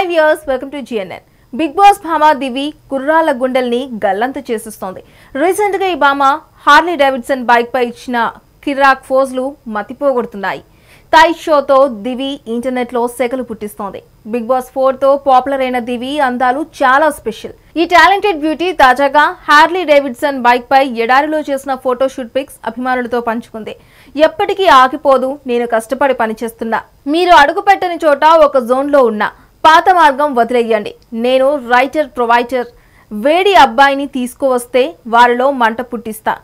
hi viewers welcome to GNN big boss భామ దివి కుర్రాల గుండెల్ని గల్లంత చేసిస్తోంది రీసెంట్గా ఈ భామ హార్లీ డేవిడ్సన్ బైక్పై ఇచ్చిన కిరాక్ ఫోజ్లు మతిపోగొడుతున్నాయి తై షోతో దివి ఇంటర్నెట్లో సెకలు పుట్టిస్తోంది బిగ్ బాస్ ఫోర్తో పాపులర్ అయిన దివి అందాలు చాలా స్పెషల్ ఈ టాలెంటెడ్ బ్యూటీ తాజాగా హార్లీ డేవిడ్సన్ బైక్పై ఎడారిలో చేసిన ఫోటోషూట్ పిక్స్ అభిమానులతో పంచుకుంది ఎప్పటికీ ఆగిపోదు నేను కష్టపడి పనిచేస్తున్నా మీరు అడుగుపెట్టని చోట ఒక జోన్లో ఉన్నా పాత మార్గం వదిలేయండి నేను రైటర్ ప్రొవైటర్ వేడి అబ్బాయిని తీసుకువస్తే వారిలో మంట పుట్టిస్తా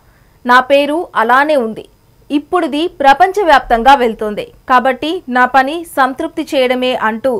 నా పేరు అలానే ఉంది ఇప్పుడుది ప్రపంచవ్యాప్తంగా వెళ్తోంది కాబట్టి నా పని సంతృప్తి చేయడమే అంటూ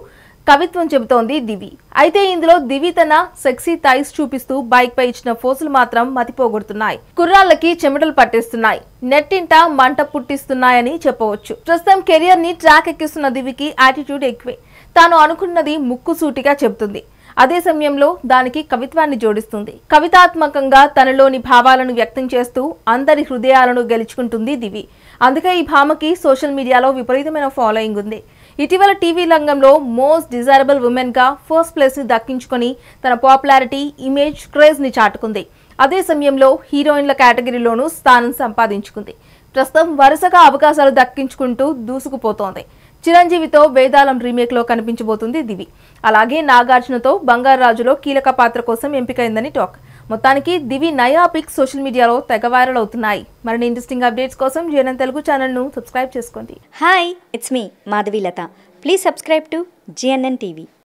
కవిత్వం చెబుతోంది దివి అయితే ఇందులో దివి తన సెక్సీ థైస్ చూపిస్తూ బైక్ పై ఇచ్చిన ఫోజులు మాత్రం మతిపోగొడుతున్నాయి కుర్రాళ్ళకి చెమటలు పట్టేస్తున్నాయి నెట్టింట మంట పుట్టిస్తున్నాయని చెప్పవచ్చు ప్రస్తుతం కెరియర్ ని ట్రాక్ ఎక్కిస్తున్న దివికి యాటిట్యూడ్ ఎక్కువే తాను అనుకున్నది ముక్కుసూటిగా చెబుతుంది అదే సమయంలో దానికి కవిత్వాన్ని జోడిస్తుంది కవితాత్మకంగా తనలోని భావాలను వ్యక్తం చేస్తూ అందరి హృదయాలను గెలుచుకుంటుంది దివి అందుకే ఈ భామకి సోషల్ మీడియాలో విపరీతమైన ఫాలోయింగ్ ఉంది ఇటీవల టీవీ రంగంలో మోస్ట్ డిజైరబుల్ ఉమెన్ గా ఫస్ట్ ప్లేస్ ని దక్కించుకొని తన పాపులారిటీ ఇమేజ్ క్రేజ్ ని చాటుకుంది అదే సమయంలో హీరోయిన్ల కేటగిరీలోనూ స్థానం సంపాదించుకుంది ప్రస్తుతం వరుసగా అవకాశాలు దక్కించుకుంటూ దూసుకుపోతోంది చిరంజీవితో వేదాలం లో కనిపించబోతుంది దివి అలాగే నాగార్జునతో బంగారు రాజులో కీలక పాత్ర కోసం ఎంపికైందని టాక్ మొత్తానికి దివి నయా పిక్స్ సోషల్ మీడియాలో తెగ వైరల్ అవుతున్నాయి మరిన్ని ఇంట్రెస్టింగ్ అప్డేట్స్ కోసం జీఎన్ఎన్ తెలుగు ఛానల్ను సబ్స్క్రైబ్ చేసుకోండి hi it's me Madhavi Latha please subscribe to GNN TV